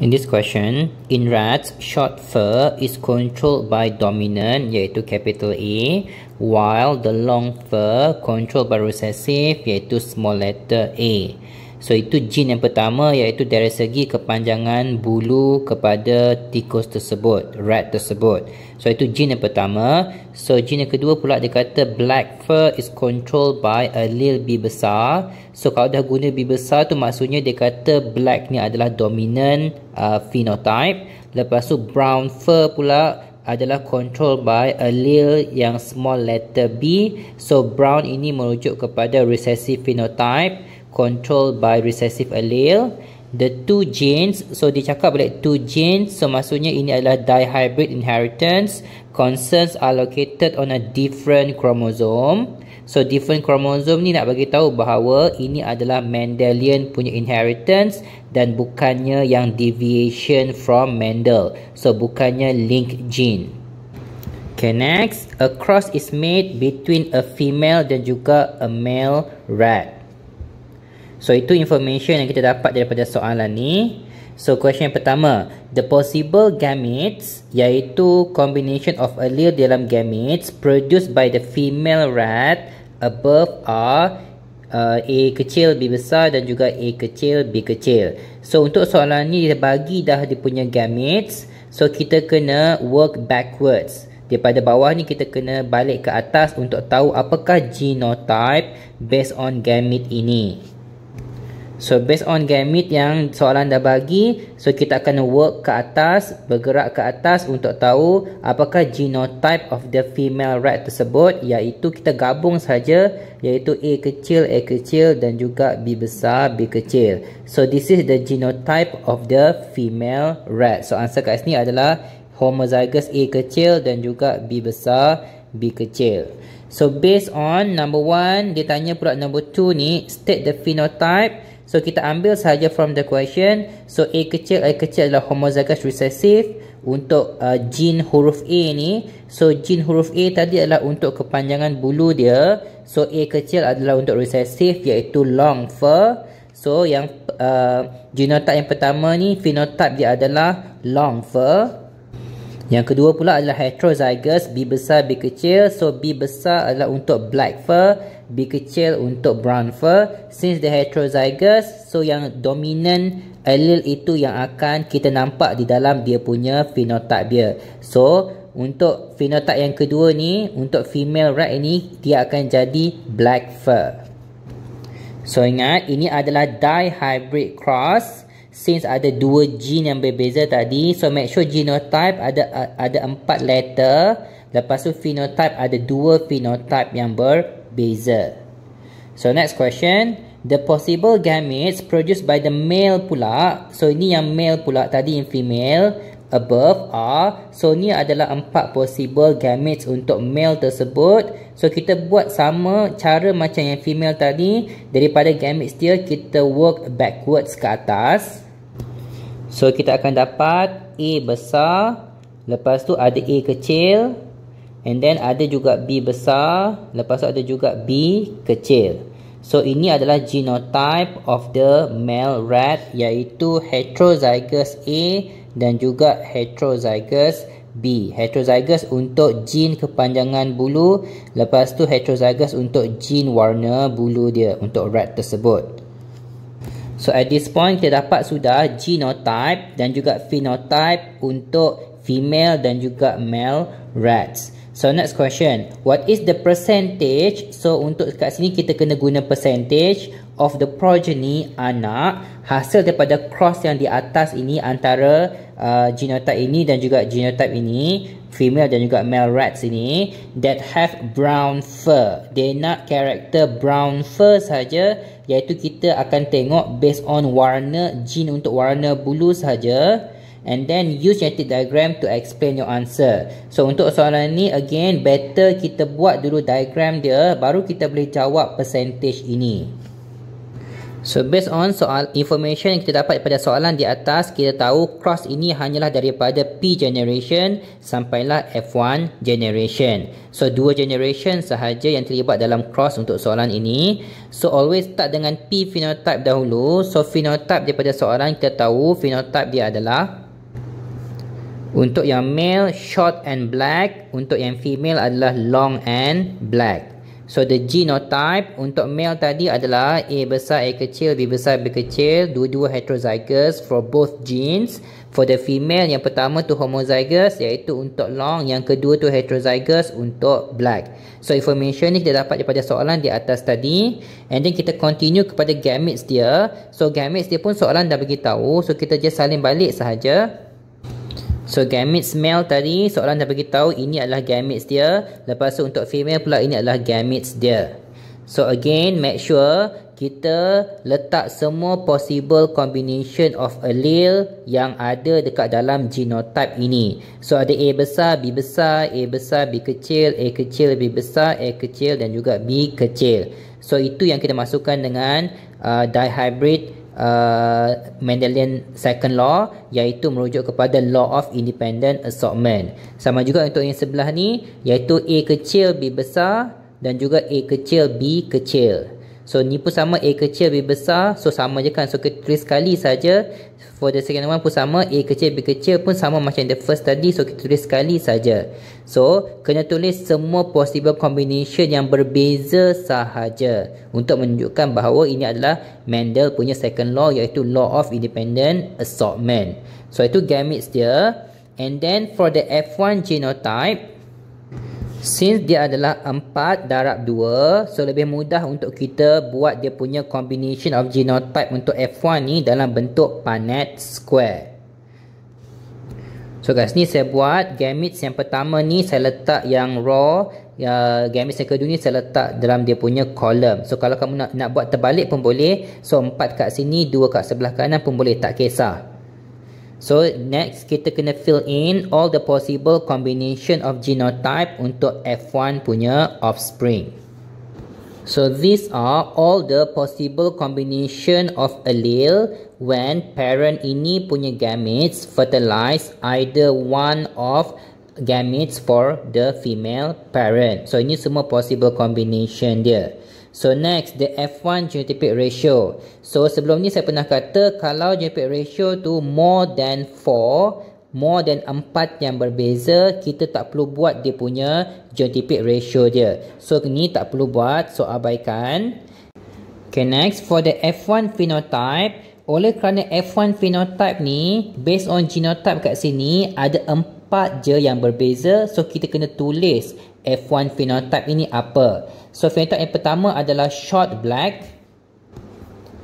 In this question, in rats, short fur is controlled by dominant yaitu capital A while the long fur controlled by recessive yaitu small letter A. So itu jin yang pertama iaitu dari segi kepanjangan bulu kepada tikus tersebut, rat tersebut. So itu jin yang pertama. So jin yang kedua pula dia kata black fur is controlled by a little bit besar. So kalau dah guna lebih besar tu maksudnya dia kata black ni adalah dominant uh, phenotype. Lepas tu brown fur pula adalah controlled by allele yang small letter B. So brown ini merujuk kepada recessive phenotype controlled by recessive allele. The two genes, so dia cakap boleh two genes, so maksudnya ini adalah dihybrid inheritance. Concerns are located on a different chromosome. So different chromosome ni nak bagi tahu bahawa ini adalah Mendelian punya inheritance dan bukannya yang deviation from Mendel. So bukannya link gene. Okay, next. A cross is made between a female dan juga a male rat. So itu information yang kita dapat daripada soalan ni. So question yang pertama, the possible gametes iaitu combination of allele dalam gametes produced by the female rat above are uh, A kecil B besar dan juga A kecil B kecil. So untuk soalan ni dia bagi dah dia punya gametes. So kita kena work backwards. Daripada bawah ni kita kena balik ke atas untuk tahu apakah genotype based on gamete ini. So based on gamut yang soalan dah bagi So kita akan work ke atas Bergerak ke atas untuk tahu Apakah genotype of the female rat tersebut Iaitu kita gabung saja Iaitu A kecil, A kecil Dan juga B besar, B kecil So this is the genotype of the female rat So answer kat sini adalah Homozygous A kecil dan juga B besar, B kecil So based on number one, Dia tanya pula number two ni State the phenotype So kita ambil sahaja from the question. So A kecil, I kecil adalah homozygous recessive untuk uh, jin huruf A ni. So jin huruf A tadi adalah untuk kepanjangan bulu dia. So A kecil adalah untuk recessive iaitu long fur. So yang uh, genotype yang pertama ni, phenotype dia adalah long fur. Yang kedua pula adalah heterozygous, B besar, B kecil. So B besar adalah untuk black fur. B kecil untuk brown fur since the heterozygous so yang dominant allele itu yang akan kita nampak di dalam dia punya phenotype dia so untuk phenotype yang kedua ni untuk female rat ini dia akan jadi black fur so ingat ini adalah dihybrid cross since ada dua gene yang berbeza tadi so make sure genotype ada ada empat letter lepas tu phenotype ada dua phenotype yang ber beza. So next question, the possible gametes produced by the male pula. So ini yang male pula tadi yang female above are. So ni adalah empat possible gametes untuk male tersebut. So kita buat sama cara macam yang female tadi daripada gametes dia kita work backwards ke atas. So kita akan dapat A besar, lepas tu ada A kecil. And then ada juga B besar. Lepas tu ada juga B kecil. So ini adalah genotype of the male rat iaitu heterozygous A dan juga heterozygous B. Heterozygous untuk gene kepanjangan bulu. Lepas tu heterozygous untuk gene warna bulu dia untuk rat tersebut. So at this point kita dapat sudah genotype dan juga phenotype untuk female dan juga male rats. So next question, what is the percentage? So untuk kat sini kita kena guna percentage of the progeny anak hasil daripada cross yang di atas ini antara uh, genotype ini dan juga genotype ini female dan juga male rats ini that have brown fur. They nak character brown fur saja iaitu kita akan tengok based on warna gene untuk warna bulu saja and then use static diagram to explain your answer. So untuk soalan ni again better kita buat dulu diagram dia baru kita boleh jawab percentage ini. So based on soal information yang kita dapat daripada soalan di atas kita tahu cross ini hanyalah daripada P generation sampailah F1 generation. So dua generation sahaja yang terlibat dalam cross untuk soalan ini. So always start dengan P phenotype dahulu. So phenotype daripada soalan kita tahu phenotype dia adalah untuk yang male short and black, untuk yang female adalah long and black. So the genotype untuk male tadi adalah A besar A kecil B besar B kecil dua-dua heterozygous for both genes. For the female yang pertama tu homozygous iaitu untuk long yang kedua tu heterozygous untuk black. So information ni kita dapat daripada soalan di atas tadi and then kita continue kepada gametes dia. So gametes dia pun soalan dah bagi tahu so kita just salin balik sahaja. So gametes male tadi soalan dah bagi tahu ini adalah gametes dia. Lepas tu untuk female pula ini adalah gametes dia. So again make sure kita letak semua possible combination of allele yang ada dekat dalam genotype ini. So ada A besar, B besar, A besar, B kecil, A kecil, B besar, A kecil dan juga B kecil. So itu yang kita masukkan dengan uh, dihybrid hybrid Uh, Mendelian second law iaitu merujuk kepada law of independent assortment. Sama juga untuk yang sebelah ni iaitu A kecil B besar dan juga A kecil B kecil. So ni pun sama A kecil B besar So sama je kan So kita sekali saja For the second one pun sama A kecil B kecil pun sama macam the first tadi So kita tulis sekali saja So kena tulis semua possible combination yang berbeza sahaja Untuk menunjukkan bahawa ini adalah Mendel punya second law Iaitu law of independent assortment So itu gametes dia And then for the F1 genotype Since dia adalah 4 darab 2 So lebih mudah untuk kita buat dia punya combination of genotype untuk F1 ni dalam bentuk panet square So guys ni saya buat gamete yang pertama ni saya letak yang raw Ya, gamis yang kedua ni saya letak dalam dia punya column So kalau kamu nak nak buat terbalik pun boleh So 4 kat sini, 2 kat sebelah kanan pun boleh tak kisah So next kita kena fill in all the possible combination of genotype untuk F1 punya offspring. So these are all the possible combination of allele when parent ini punya gametes fertilize either one of gametes for the female parent. So ini semua possible combination dia. So next the F1 genotype ratio. So sebelum ni saya pernah kata kalau genotype ratio tu more than 4, more than 4 yang berbeza, kita tak perlu buat dia punya genotype ratio dia. So ni tak perlu buat, so abaikan. Okay next for the F1 phenotype, oleh kerana F1 phenotype ni based on genotype kat sini ada empat je yang berbeza, so kita kena tulis F1 phenotype ini apa. So phenotype yang pertama adalah short black.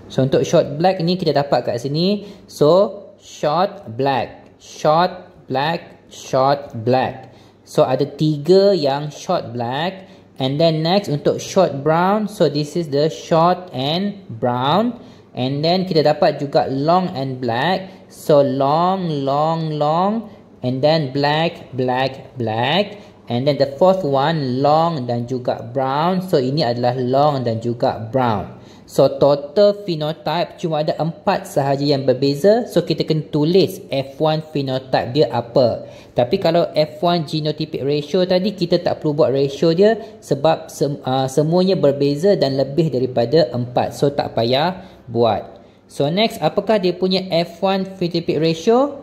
So untuk short black ini kita dapat kat sini. So short black, short black, short black. So ada tiga yang short black. And then next untuk short brown. So this is the short and brown. And then kita dapat juga long and black. So long, long, long. And then black, black, black. And then the fourth one long dan juga brown. So ini adalah long dan juga brown. So total phenotype cuma ada empat sahaja yang berbeza. So kita kena tulis F1 phenotype dia apa. Tapi kalau F1 genotypic ratio tadi kita tak perlu buat ratio dia sebab sem uh, semuanya berbeza dan lebih daripada empat. So tak payah buat. So next apakah dia punya F1 phenotypic ratio?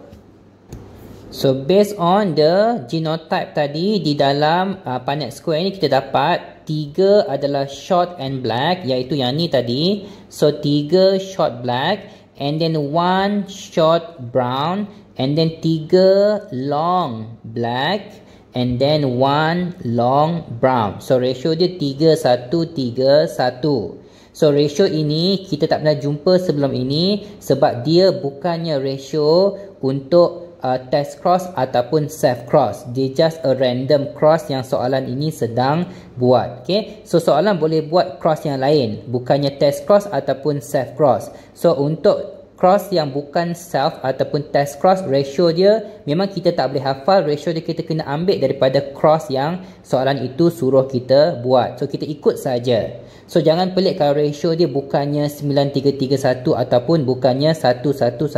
So based on the genotype tadi di dalam uh, Punnett square ni kita dapat tiga adalah short and black iaitu yang ni tadi. So tiga short black and then one short brown and then tiga long black and then one long brown. So ratio dia tiga satu tiga satu. So ratio ini kita tak pernah jumpa sebelum ini sebab dia bukannya ratio untuk uh, test cross ataupun self cross. Dia just a random cross yang soalan ini sedang buat. Okay. So soalan boleh buat cross yang lain. Bukannya test cross ataupun self cross. So untuk cross yang bukan self ataupun test cross ratio dia memang kita tak boleh hafal ratio dia kita kena ambil daripada cross yang soalan itu suruh kita buat so kita ikut saja so jangan pelik kalau ratio dia bukannya 9331 ataupun bukannya 1111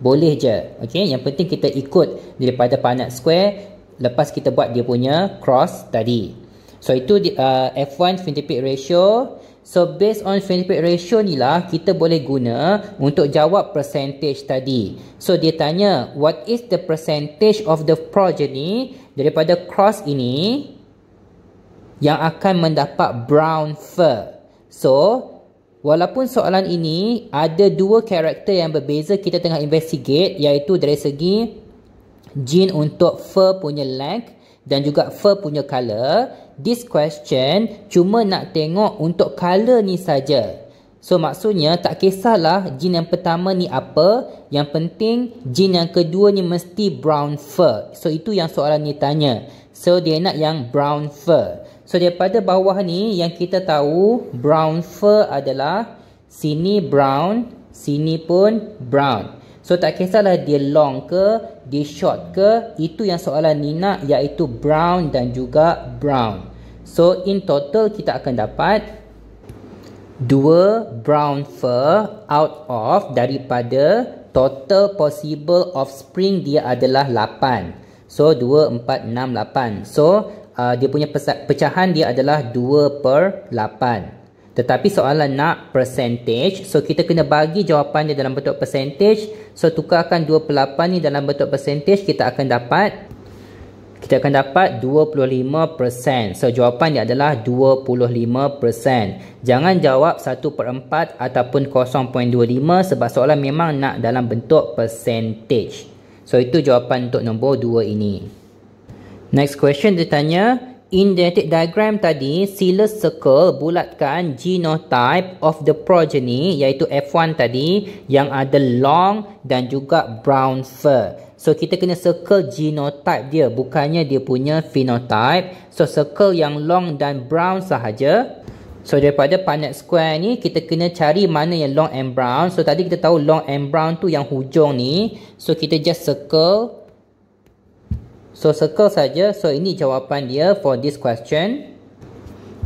boleh je okey yang penting kita ikut daripada panat square lepas kita buat dia punya cross tadi so itu uh, F1 fingerprint ratio So based on Phillips ratio ni lah kita boleh guna untuk jawab percentage tadi. So dia tanya what is the percentage of the progeny daripada cross ini yang akan mendapat brown fur. So walaupun soalan ini ada dua karakter yang berbeza kita tengah investigate iaitu dari segi gene untuk fur punya length dan juga fur punya colour this question cuma nak tengok untuk color ni saja. So maksudnya tak kisahlah jin yang pertama ni apa, yang penting jin yang kedua ni mesti brown fur. So itu yang soalan ni tanya. So dia nak yang brown fur. So daripada bawah ni yang kita tahu brown fur adalah sini brown, sini pun brown. So tak kisahlah dia long ke, dia short ke, itu yang soalan ni nak iaitu brown dan juga brown. So in total kita akan dapat 2 brown fur out of daripada total possible offspring dia adalah 8. So 2, 4, 6, 8. So uh, dia punya pecahan dia adalah 2 per 8. Tetapi soalan nak percentage. So kita kena bagi jawapan dia dalam bentuk percentage. So tukarkan 2 per 8 ni dalam bentuk percentage kita akan dapat kita akan dapat 25%. So jawapan dia adalah 25%. Jangan jawab 1/4 ataupun 0.25 sebab soalan memang nak dalam bentuk percentage. So itu jawapan untuk nombor 2 ini. Next question dia tanya In genetic diagram tadi, sila circle bulatkan genotype of the progeny iaitu F1 tadi yang ada long dan juga brown fur. So kita kena circle genotype dia bukannya dia punya phenotype. So circle yang long dan brown sahaja. So daripada panel square ni kita kena cari mana yang long and brown. So tadi kita tahu long and brown tu yang hujung ni. So kita just circle. So circle saja. So ini jawapan dia for this question.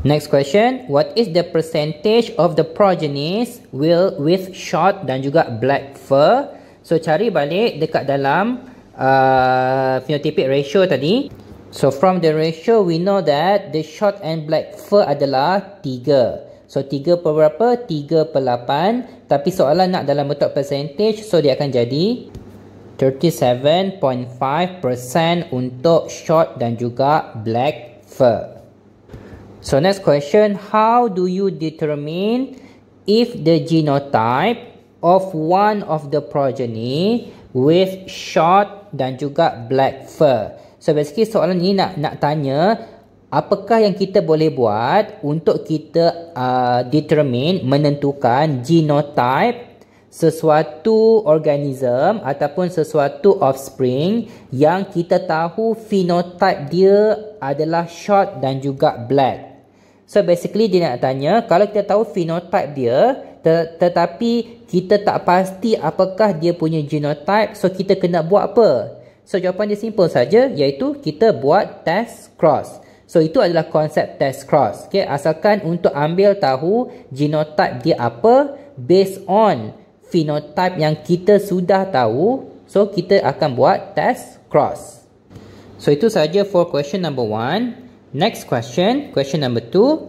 Next question, what is the percentage of the progenies will with short dan juga black fur? So cari balik dekat dalam uh, phenotypic ratio tadi. So from the ratio we know that the short and black fur adalah 3. So 3 per berapa? 3 per 8. Tapi soalan nak dalam bentuk percentage so dia akan jadi 37.5% untuk short dan juga black fur. So next question, how do you determine if the genotype of one of the progeny with short dan juga black fur. So basically soalan ni nak nak tanya apakah yang kita boleh buat untuk kita uh, determine menentukan genotype sesuatu organism ataupun sesuatu offspring yang kita tahu phenotype dia adalah short dan juga black. So basically dia nak tanya kalau kita tahu phenotype dia tetapi kita tak pasti apakah dia punya genotype so kita kena buat apa so jawapan dia simple saja iaitu kita buat test cross so itu adalah konsep test cross okey asalkan untuk ambil tahu genotype dia apa based on phenotype yang kita sudah tahu so kita akan buat test cross so itu saja for question number one. next question question number two,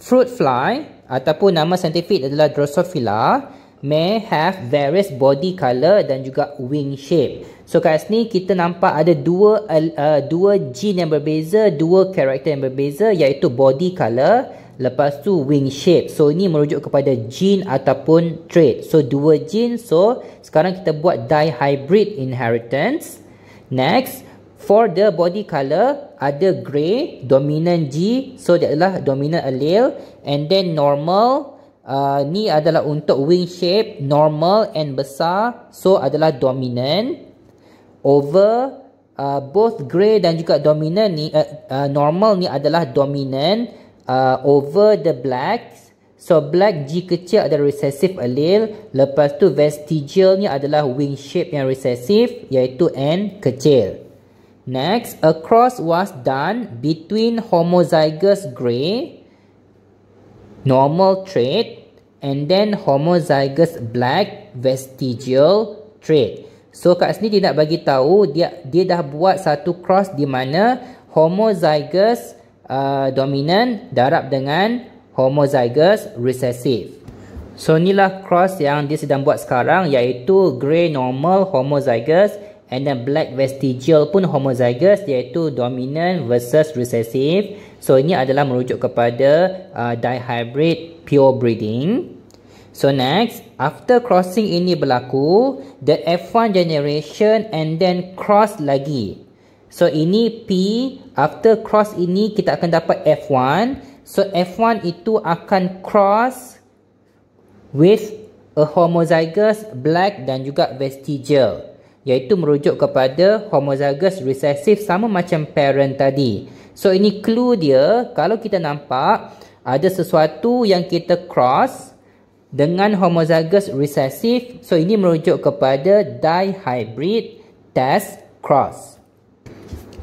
fruit fly ataupun nama saintifik adalah Drosophila may have various body color dan juga wing shape. So kat sini kita nampak ada dua uh, dua gene yang berbeza, dua karakter yang berbeza iaitu body color lepas tu wing shape. So ini merujuk kepada gene ataupun trait. So dua gene. So sekarang kita buat dihybrid inheritance. Next, For the body color, ada grey, dominant G, so dia adalah dominant allele. And then normal, uh, ni adalah untuk wing shape, normal and besar, so adalah dominant. Over, uh, both grey dan juga dominant ni, uh, uh, normal ni adalah dominant. Uh, over the black, so black G kecil adalah recessive allele. Lepas tu vestigial ni adalah wing shape yang recessive, iaitu N kecil. Next, a cross was done between homozygous gray, normal trait, and then homozygous black vestigial trait. So kat sini dia nak bagi tahu dia dia dah buat satu cross di mana homozygous uh, dominant darab dengan homozygous recessive. So inilah cross yang dia sedang buat sekarang iaitu grey normal homozygous and then black vestigial pun homozygous iaitu dominant versus recessive so ini adalah merujuk kepada uh, dihybrid pure breeding so next after crossing ini berlaku the F1 generation and then cross lagi so ini P after cross ini kita akan dapat F1 so F1 itu akan cross with a homozygous black dan juga vestigial iaitu merujuk kepada homozygous recessive sama macam parent tadi. So ini clue dia kalau kita nampak ada sesuatu yang kita cross dengan homozygous recessive so ini merujuk kepada dihybrid test cross.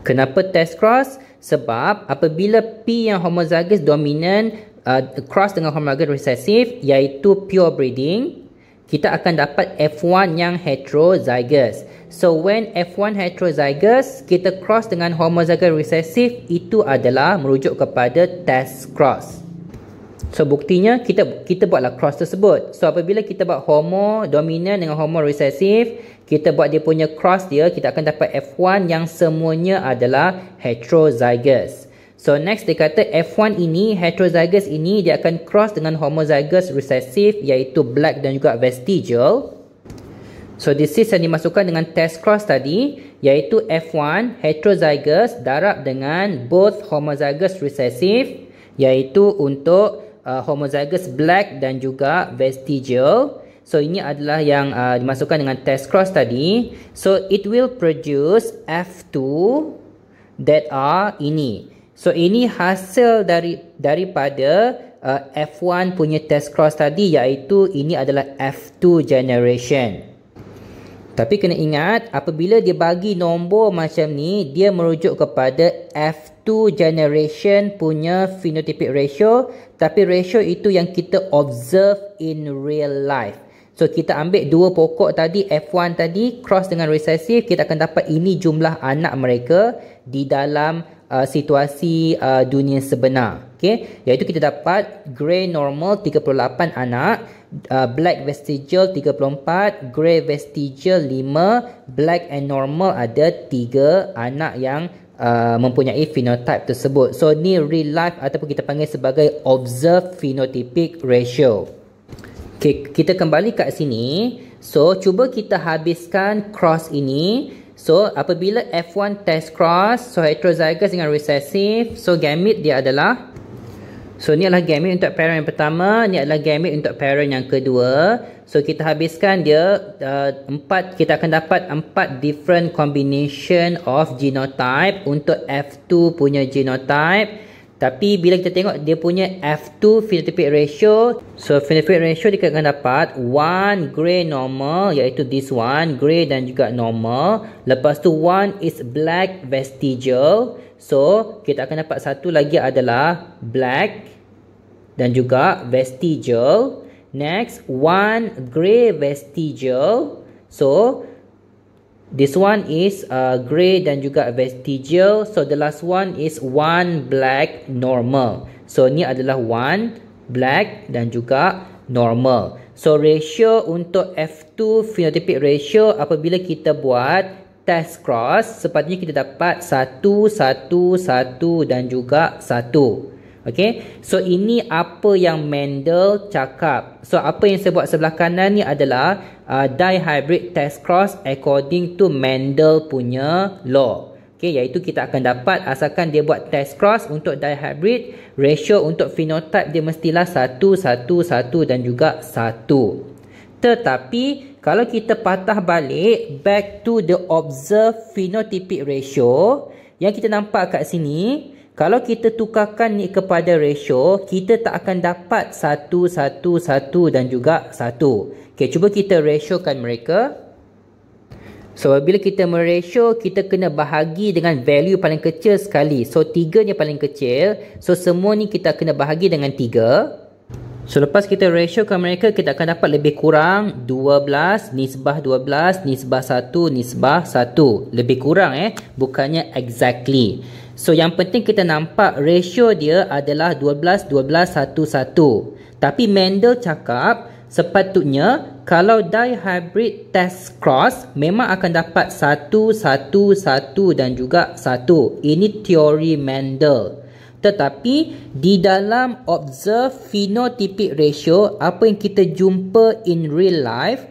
Kenapa test cross? Sebab apabila P yang homozygous dominant uh, cross dengan homozygous recessive iaitu pure breeding kita akan dapat F1 yang heterozygous. So when F1 heterozygous kita cross dengan homozygous resesif itu adalah merujuk kepada test cross. So buktinya kita kita buatlah cross tersebut. So apabila kita buat homo dominant dengan homo resesif kita buat dia punya cross dia, kita akan dapat F1 yang semuanya adalah heterozygous. So next dia kata F1 ini heterozygous ini dia akan cross dengan homozygous resesif iaitu black dan juga vestigial. So disease yang dimasukkan dengan test cross tadi iaitu F1 heterozygous darab dengan both homozygous recessive iaitu untuk uh, homozygous black dan juga vestigial. So ini adalah yang uh, dimasukkan dengan test cross tadi. So it will produce F2 that are ini. So ini hasil dari daripada uh, F1 punya test cross tadi iaitu ini adalah F2 generation. Tapi kena ingat apabila dia bagi nombor macam ni dia merujuk kepada F2 generation punya phenotypic ratio tapi ratio itu yang kita observe in real life. So kita ambil dua pokok tadi F1 tadi cross dengan resesif, kita akan dapat ini jumlah anak mereka di dalam uh, situasi uh, dunia sebenar. Okay, iaitu kita dapat grey normal 38 anak, uh, black vestigial 34, grey vestigial 5, black and normal ada 3 anak yang uh, mempunyai phenotype tersebut. So, ni real life ataupun kita panggil sebagai observed phenotypic ratio. Okay, kita kembali kat sini. So, cuba kita habiskan cross ini. So apabila F1 test cross So heterozygous dengan recessive So gamete dia adalah So ni adalah gamete untuk parent yang pertama Ni adalah gamete untuk parent yang kedua So kita habiskan dia uh, empat Kita akan dapat empat different combination of genotype Untuk F2 punya genotype tapi bila kita tengok dia punya F2 phenotypic ratio. So phenotypic ratio dia akan dapat one grey normal iaitu this one grey dan juga normal. Lepas tu one is black vestigial. So kita akan dapat satu lagi adalah black dan juga vestigial. Next one grey vestigial. So This one is uh, grey dan juga vestigial. So the last one is one black normal. So ni adalah one black dan juga normal. So ratio untuk F2 phenotypic ratio apabila kita buat test cross sepatutnya kita dapat satu satu satu dan juga satu. Okay. So ini apa yang Mendel cakap. So apa yang saya buat sebelah kanan ni adalah uh, dihybrid test cross according to Mendel punya law. Okay, iaitu kita akan dapat asalkan dia buat test cross untuk dihybrid ratio untuk phenotype dia mestilah 1, 1, 1 dan juga 1 tetapi kalau kita patah balik back to the observed phenotypic ratio yang kita nampak kat sini kalau kita tukarkan ni kepada ratio, kita tak akan dapat 1, 1, 1 dan juga 1. Okey, cuba kita ratiokan mereka. So, bila kita meratio, kita kena bahagi dengan value paling kecil sekali. So, 3 ni paling kecil. So, semua ni kita kena bahagi dengan 3. So, lepas kita ratiokan mereka, kita akan dapat lebih kurang 12, nisbah 12, nisbah 1, nisbah 1. Lebih kurang eh, bukannya Exactly. So yang penting kita nampak ratio dia adalah 12 12 11. Tapi Mendel cakap sepatutnya kalau dihybrid test cross memang akan dapat 1 1 1 dan juga 1. Ini teori Mendel. Tetapi di dalam observe phenotypic ratio apa yang kita jumpa in real life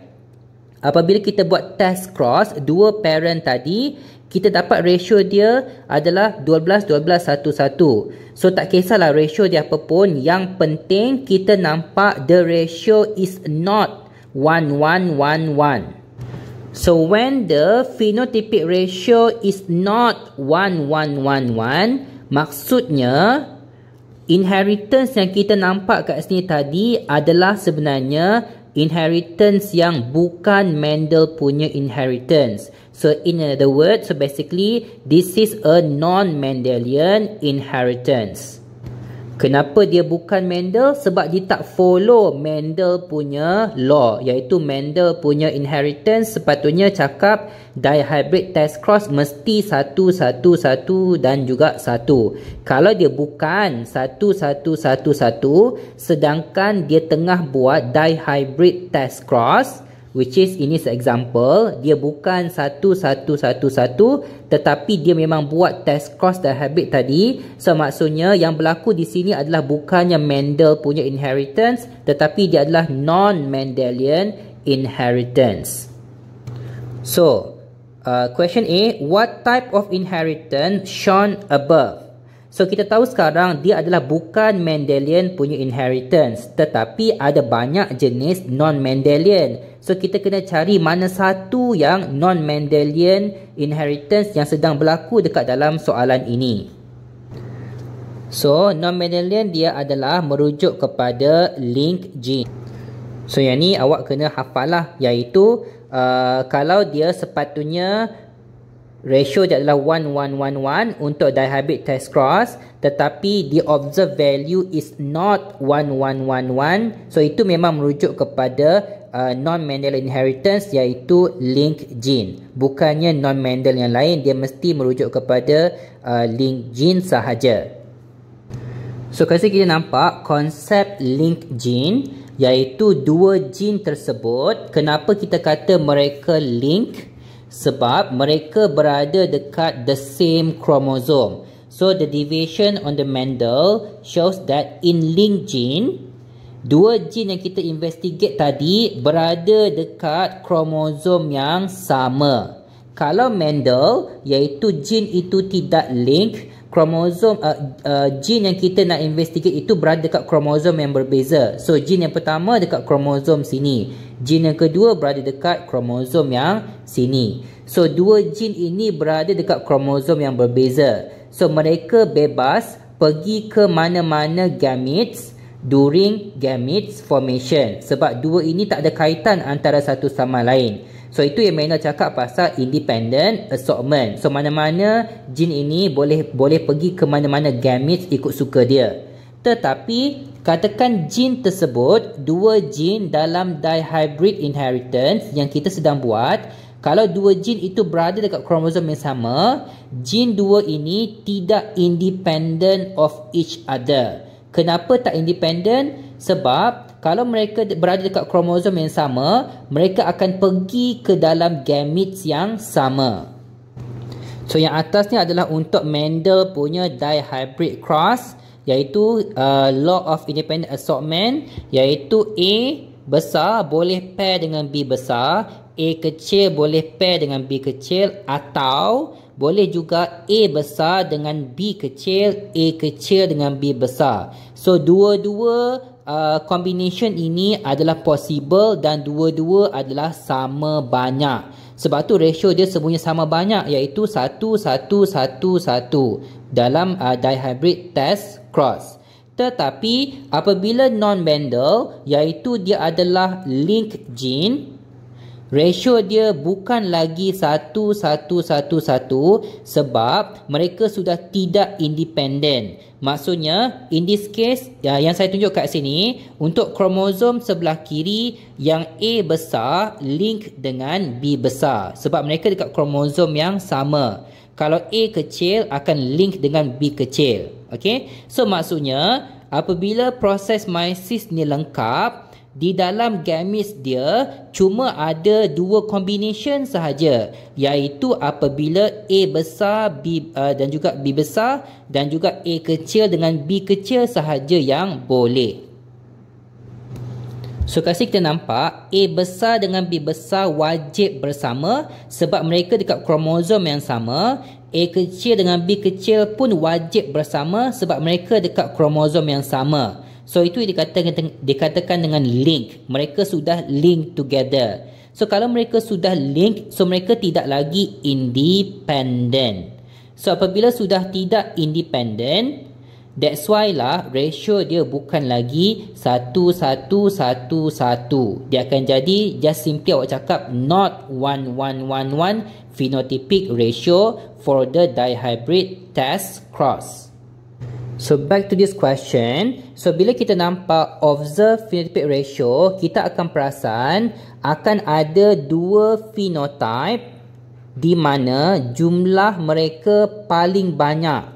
Apabila kita buat test cross, dua parent tadi, kita dapat ratio dia adalah 12 12 11. So tak kisahlah ratio dia apa pun, yang penting kita nampak the ratio is not 1 1 1 So when the phenotypic ratio is not 1 1 1 maksudnya inheritance yang kita nampak kat sini tadi adalah sebenarnya inheritance yang bukan Mendel punya inheritance. So in another word, so basically, this is a non-Mendelian inheritance. Kenapa dia bukan Mendel? Sebab dia tak follow Mendel punya law. Iaitu Mendel punya inheritance sepatutnya cakap dihybrid test cross mesti satu, satu, satu dan juga satu. Kalau dia bukan satu, satu, satu, satu sedangkan dia tengah buat dihybrid test cross, which is ini seexample dia bukan satu satu satu satu tetapi dia memang buat test cross the habit tadi so maksudnya yang berlaku di sini adalah bukannya Mendel punya inheritance tetapi dia adalah non-Mendelian inheritance so uh, question A what type of inheritance shown above So kita tahu sekarang dia adalah bukan Mendelian punya inheritance tetapi ada banyak jenis non-Mendelian. So kita kena cari mana satu yang non-Mendelian inheritance yang sedang berlaku dekat dalam soalan ini. So non-Mendelian dia adalah merujuk kepada link gene. So yang ni awak kena hafal lah iaitu uh, kalau dia sepatutnya ratio dia adalah 1111 untuk dihabit test cross tetapi the observed value is not 1111 so itu memang merujuk kepada uh, non mendel inheritance iaitu link gene bukannya non mendel yang lain dia mesti merujuk kepada uh, link gene sahaja so kasi kita nampak konsep link gene iaitu dua gene tersebut kenapa kita kata mereka link sebab mereka berada dekat the same chromosome. So the deviation on the Mendel shows that in link gene, dua gene yang kita investigate tadi berada dekat kromosom yang sama. Kalau Mendel, iaitu gene itu tidak link kromosom uh, uh, gen yang kita nak investigate itu berada dekat kromosom yang berbeza. So gen yang pertama dekat kromosom sini, gen yang kedua berada dekat kromosom yang sini. So dua gen ini berada dekat kromosom yang berbeza. So mereka bebas pergi ke mana-mana gametes during gametes formation sebab dua ini tak ada kaitan antara satu sama lain. So itu yang Manuel cakap pasal independent assortment. So mana-mana jin ini boleh boleh pergi ke mana-mana gamut ikut suka dia. Tetapi katakan jin tersebut dua jin dalam dihybrid inheritance yang kita sedang buat kalau dua jin itu berada dekat kromosom yang sama, jin dua ini tidak independent of each other. Kenapa tak independent? Sebab kalau mereka berada dekat kromosom yang sama, mereka akan pergi ke dalam gametes yang sama. So yang atas ni adalah untuk Mendel punya dihybrid cross iaitu uh, law of independent assortment iaitu A besar boleh pair dengan B besar, A kecil boleh pair dengan B kecil atau boleh juga A besar dengan B kecil, A kecil dengan B besar. So dua-dua Uh, combination ini adalah possible dan dua-dua adalah sama banyak. Sebab tu ratio dia sebenarnya sama banyak iaitu 1-1-1-1 dalam uh, dihybrid test cross. Tetapi apabila non-bendel iaitu dia adalah link gene ratio dia bukan lagi satu satu satu satu sebab mereka sudah tidak independen. Maksudnya, in this case ya, yang saya tunjuk kat sini, untuk kromosom sebelah kiri yang A besar link dengan B besar sebab mereka dekat kromosom yang sama. Kalau A kecil akan link dengan B kecil. Okay? So maksudnya, apabila proses meiosis ni lengkap, di dalam gamis dia cuma ada dua combination sahaja iaitu apabila A besar B uh, dan juga B besar dan juga A kecil dengan B kecil sahaja yang boleh. So kat sini kita nampak A besar dengan B besar wajib bersama sebab mereka dekat kromosom yang sama. A kecil dengan B kecil pun wajib bersama sebab mereka dekat kromosom yang sama. So itu dikatakan dikatakan dengan link. Mereka sudah link together. So kalau mereka sudah link, so mereka tidak lagi independent. So apabila sudah tidak independent, that's why lah ratio dia bukan lagi 1 1 1 Dia akan jadi just simply awak cakap not 1 1 1 1 phenotypic ratio for the dihybrid test cross. So back to this question. So bila kita nampak observe phenotypic ratio, kita akan perasan akan ada dua phenotype di mana jumlah mereka paling banyak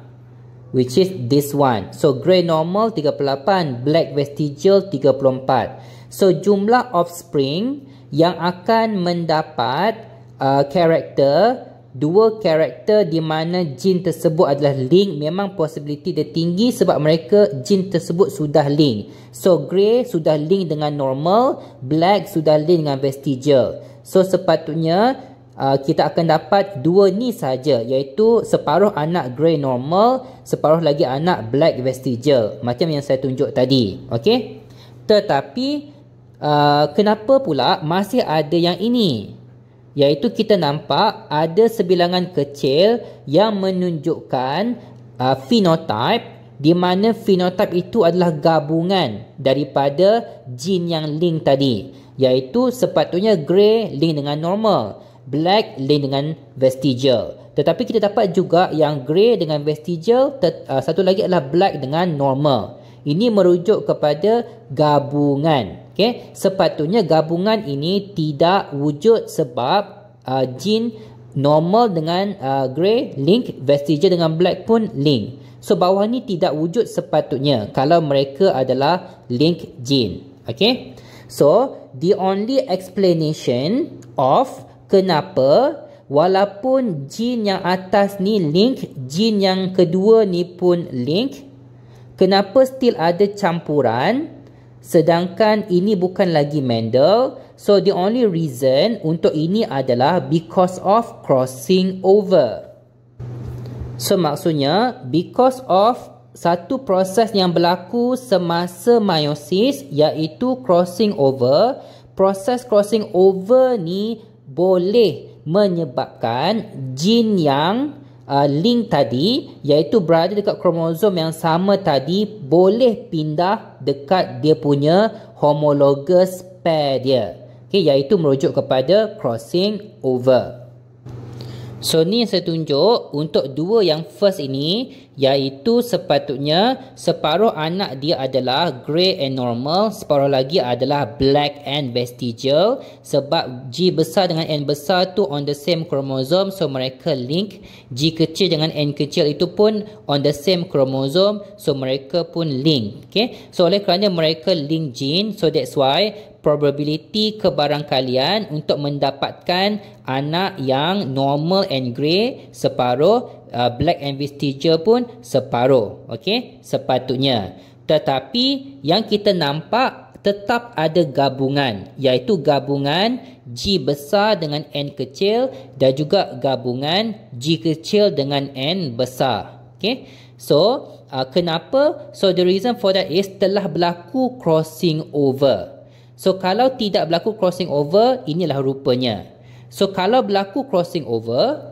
which is this one. So grey normal 38, black vestigial 34. So jumlah offspring yang akan mendapat uh, character dua karakter di mana jin tersebut adalah link memang possibility dia tinggi sebab mereka jin tersebut sudah link. So grey sudah link dengan normal, black sudah link dengan vestigial. So sepatutnya uh, kita akan dapat dua ni saja iaitu separuh anak grey normal, separuh lagi anak black vestigial macam yang saya tunjuk tadi. Okey. Tetapi uh, kenapa pula masih ada yang ini? iaitu kita nampak ada sebilangan kecil yang menunjukkan uh, phenotype di mana phenotype itu adalah gabungan daripada gen yang link tadi iaitu sepatutnya grey link dengan normal black link dengan vestigial tetapi kita dapat juga yang grey dengan vestigial uh, satu lagi adalah black dengan normal ini merujuk kepada gabungan Okey, sepatutnya gabungan ini tidak wujud sebab uh, jin normal dengan uh, grey link, vestigial dengan black pun link. So bawah ni tidak wujud sepatutnya kalau mereka adalah link jin. Okey. So the only explanation of kenapa walaupun jin yang atas ni link, jin yang kedua ni pun link, kenapa still ada campuran? Sedangkan ini bukan lagi Mendel. So the only reason untuk ini adalah because of crossing over. So maksudnya because of satu proses yang berlaku semasa meiosis iaitu crossing over. Proses crossing over ni boleh menyebabkan gene yang uh, link tadi iaitu berada dekat kromosom yang sama tadi boleh pindah dekat dia punya homologous pair dia. Okay, iaitu merujuk kepada crossing over. So ni saya tunjuk untuk dua yang first ini iaitu sepatutnya separuh anak dia adalah grey and normal, separuh lagi adalah black and vestigial sebab G besar dengan N besar tu on the same chromosome so mereka link. G kecil dengan N kecil itu pun on the same chromosome so mereka pun link. Okay? So oleh kerana mereka link gene so that's why probability kebarangkalian untuk mendapatkan anak yang normal and grey separuh uh, black and white vestigial pun separuh okey sepatutnya tetapi yang kita nampak tetap ada gabungan iaitu gabungan G besar dengan N kecil dan juga gabungan G kecil dengan N besar okey so uh, kenapa so the reason for that is telah berlaku crossing over so kalau tidak berlaku crossing over inilah rupanya so kalau berlaku crossing over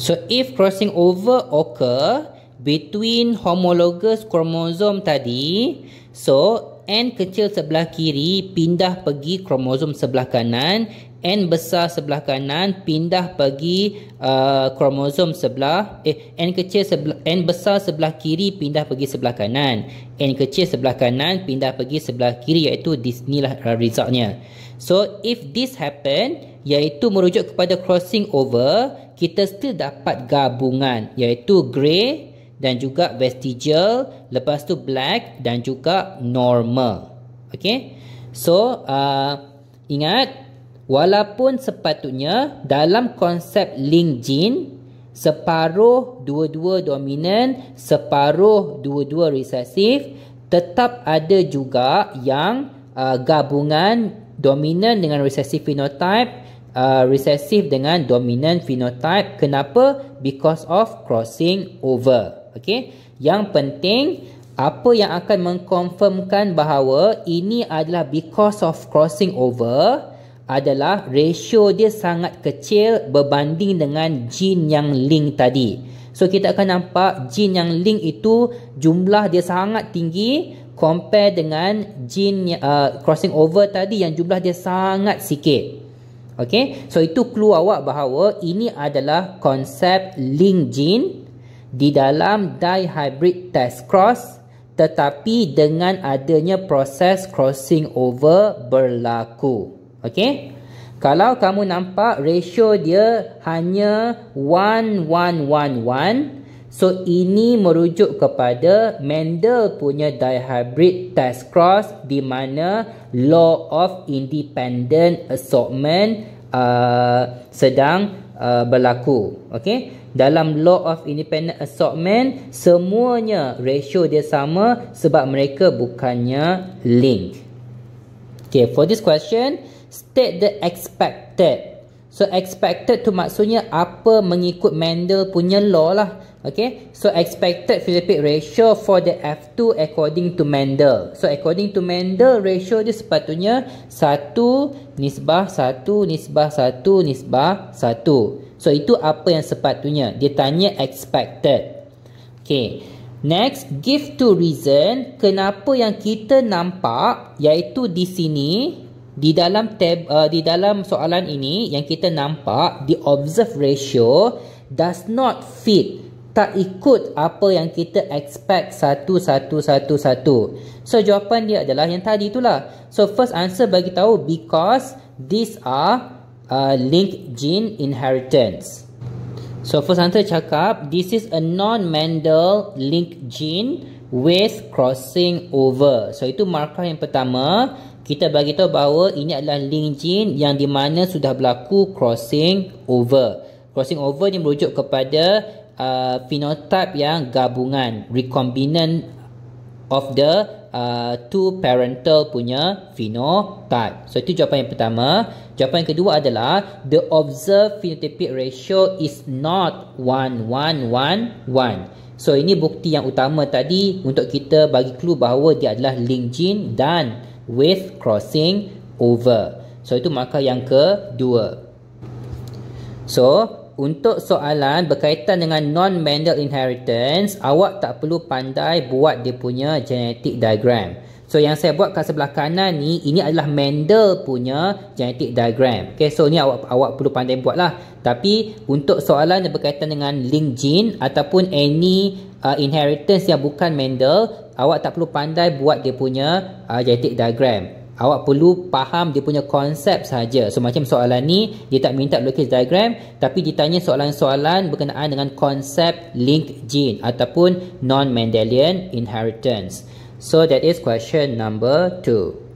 So if crossing over occur between homologous chromosome tadi, so N kecil sebelah kiri pindah pergi kromosom sebelah kanan, N besar sebelah kanan pindah pergi uh, kromosom sebelah eh N kecil sebelah, N besar sebelah kiri pindah pergi sebelah kanan, N kecil sebelah kanan pindah pergi sebelah kiri iaitu disinilah sinilah uh, resultnya. So if this happen, iaitu merujuk kepada crossing over kita still dapat gabungan iaitu grey dan juga vestigial lepas tu black dan juga normal okey so uh, ingat walaupun sepatutnya dalam konsep link gene separuh dua-dua dominan separuh dua-dua resesif tetap ada juga yang uh, gabungan dominan dengan resesif phenotype uh, recessive dengan dominant phenotype. Kenapa? Because of crossing over. Okay. Yang penting, apa yang akan mengkonfirmkan bahawa ini adalah because of crossing over adalah ratio dia sangat kecil berbanding dengan gene yang link tadi. So kita akan nampak gene yang link itu jumlah dia sangat tinggi compare dengan gene uh, crossing over tadi yang jumlah dia sangat sikit. Okay, so itu clue awak bahawa ini adalah konsep link gene di dalam dihybrid test cross tetapi dengan adanya proses crossing over berlaku. Okay, kalau kamu nampak ratio dia hanya 1, 1, 1, 1. So ini merujuk kepada Mendel punya dihybrid test cross di mana law of independent assortment uh, sedang uh, berlaku. Okay? Dalam law of independent assortment, semuanya ratio dia sama sebab mereka bukannya link. Okay, for this question, state the expected So expected tu maksudnya apa mengikut Mendel punya law lah. Okay. So expected philippic ratio for the F2 according to Mendel. So according to Mendel ratio dia sepatutnya 1 nisbah 1 nisbah 1 nisbah 1. So itu apa yang sepatutnya. Dia tanya expected. Okay. Next, give two reason kenapa yang kita nampak iaitu di sini di dalam tab uh, di dalam soalan ini yang kita nampak the observed ratio does not fit tak ikut apa yang kita expect satu satu satu satu. So jawapan dia adalah yang tadi itulah. So first answer bagi tahu because these are uh, linked gene inheritance. So first answer cakap this is a non-Mendel linked gene with crossing over. So itu markah yang pertama kita bagi tahu bahawa ini adalah link jin yang di mana sudah berlaku crossing over. Crossing over ni merujuk kepada uh, phenotype yang gabungan recombinant of the uh, two parental punya phenotype. So itu jawapan yang pertama. Jawapan yang kedua adalah the observed phenotypic ratio is not 1 1 1 1. So ini bukti yang utama tadi untuk kita bagi clue bahawa dia adalah link gene dan with crossing over. So, itu markah yang kedua. So, untuk soalan berkaitan dengan non-mendel inheritance, awak tak perlu pandai buat dia punya genetic diagram. So, yang saya buat kat sebelah kanan ni, ini adalah Mendel punya genetic diagram. Okay, so, ni awak awak perlu pandai buat lah. Tapi, untuk soalan yang berkaitan dengan link gene ataupun any uh, inheritance yang bukan Mendel, awak tak perlu pandai buat dia punya uh, genetic diagram awak perlu faham dia punya konsep saja. So macam soalan ni dia tak minta lukis diagram tapi ditanya soalan-soalan berkenaan dengan konsep link gene ataupun non-Mendelian inheritance. So that is question number 2.